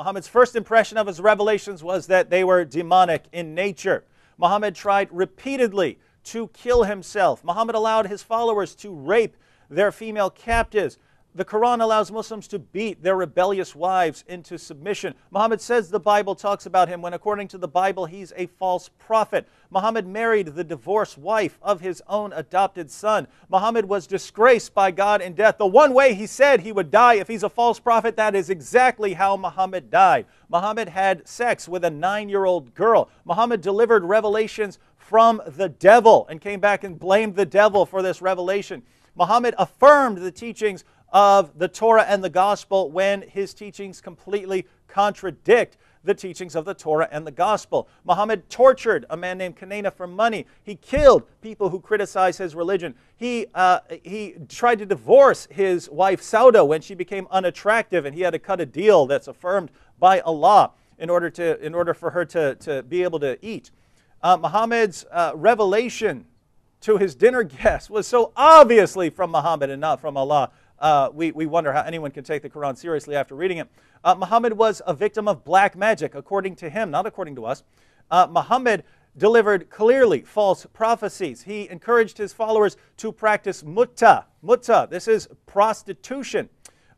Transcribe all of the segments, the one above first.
Muhammad's first impression of his revelations was that they were demonic in nature. Muhammad tried repeatedly to kill himself. Muhammad allowed his followers to rape their female captives. The Quran allows Muslims to beat their rebellious wives into submission. Muhammad says the Bible talks about him when, according to the Bible, he's a false prophet. Muhammad married the divorced wife of his own adopted son. Muhammad was disgraced by God in death. The one way he said he would die if he's a false prophet, that is exactly how Muhammad died. Muhammad had sex with a nine year old girl. Muhammad delivered revelations from the devil and came back and blamed the devil for this revelation. Muhammad affirmed the teachings of the Torah and the gospel when his teachings completely contradict the teachings of the Torah and the gospel. Muhammad tortured a man named Kanana for money. He killed people who criticized his religion. He, uh, he tried to divorce his wife Sauda when she became unattractive, and he had to cut a deal that's affirmed by Allah in order, to, in order for her to, to be able to eat. Uh, Muhammad's uh, revelation to his dinner guests was so obviously from Muhammad and not from Allah uh, we, we wonder how anyone can take the Quran seriously after reading it. Uh, Muhammad was a victim of black magic, according to him, not according to us. Uh, Muhammad delivered clearly false prophecies. He encouraged his followers to practice mutta. Mutta, this is prostitution.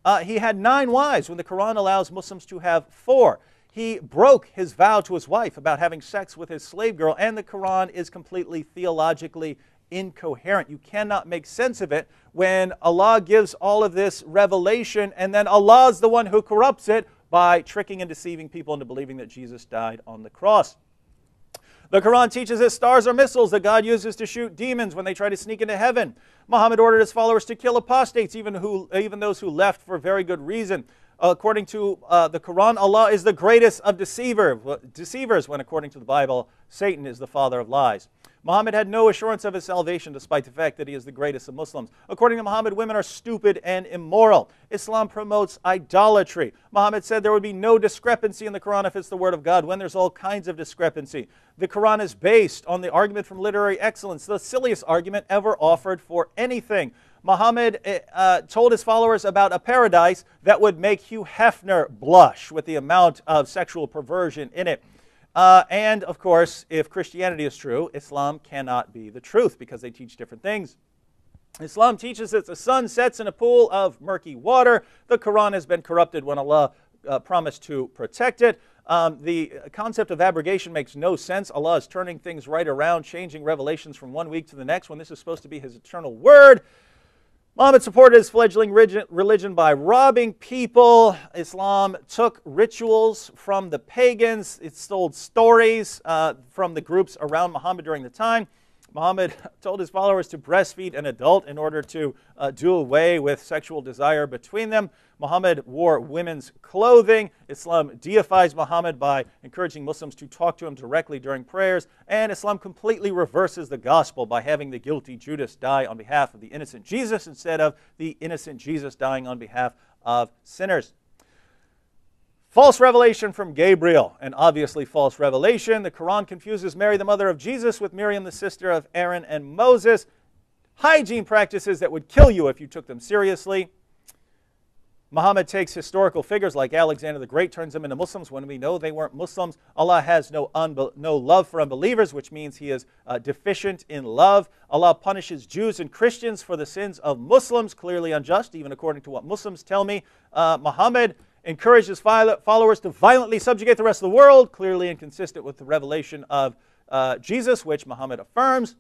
Uh, he had nine wives when the Quran allows Muslims to have four. He broke his vow to his wife about having sex with his slave girl, and the Quran is completely theologically incoherent. You cannot make sense of it when Allah gives all of this revelation and then Allah is the one who corrupts it by tricking and deceiving people into believing that Jesus died on the cross. The Quran teaches that stars are missiles that God uses to shoot demons when they try to sneak into heaven. Muhammad ordered his followers to kill apostates, even, who, even those who left for very good reason. According to uh, the Quran, Allah is the greatest of deceiver, deceivers, when according to the Bible, Satan is the father of lies. Muhammad had no assurance of his salvation despite the fact that he is the greatest of Muslims. According to Muhammad, women are stupid and immoral. Islam promotes idolatry. Muhammad said there would be no discrepancy in the Quran if it's the word of God, when there's all kinds of discrepancy. The Quran is based on the argument from literary excellence, the silliest argument ever offered for anything. Muhammad eh, uh, told his followers about a paradise that would make Hugh Hefner blush with the amount of sexual perversion in it. Uh, and of course, if Christianity is true, Islam cannot be the truth because they teach different things. Islam teaches that the sun sets in a pool of murky water. The Quran has been corrupted when Allah uh, promised to protect it. Um, the concept of abrogation makes no sense. Allah is turning things right around, changing revelations from one week to the next when this is supposed to be His eternal word. Muhammad supported his fledgling religion by robbing people. Islam took rituals from the pagans. It stole stories uh, from the groups around Muhammad during the time. Muhammad told his followers to breastfeed an adult in order to uh, do away with sexual desire between them. Muhammad wore women's clothing. Islam deifies Muhammad by encouraging Muslims to talk to him directly during prayers. And Islam completely reverses the gospel by having the guilty Judas die on behalf of the innocent Jesus instead of the innocent Jesus dying on behalf of sinners. False revelation from Gabriel, an obviously false revelation. The Quran confuses Mary, the mother of Jesus, with Miriam, the sister of Aaron and Moses. Hygiene practices that would kill you if you took them seriously. Muhammad takes historical figures like Alexander the Great, turns them into Muslims when we know they weren't Muslims. Allah has no, no love for unbelievers, which means he is uh, deficient in love. Allah punishes Jews and Christians for the sins of Muslims, clearly unjust, even according to what Muslims tell me. Uh, Muhammad encouraged his followers to violently subjugate the rest of the world, clearly inconsistent with the revelation of uh, Jesus, which Muhammad affirms.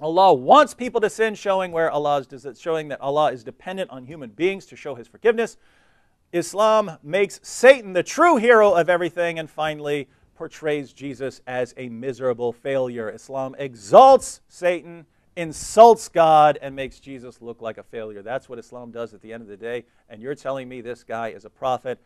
Allah wants people to sin, showing where Allah is, showing that Allah is dependent on human beings to show His forgiveness. Islam makes Satan the true hero of everything, and finally portrays Jesus as a miserable failure. Islam exalts Satan insults God and makes Jesus look like a failure. That's what Islam does at the end of the day. And you're telling me this guy is a prophet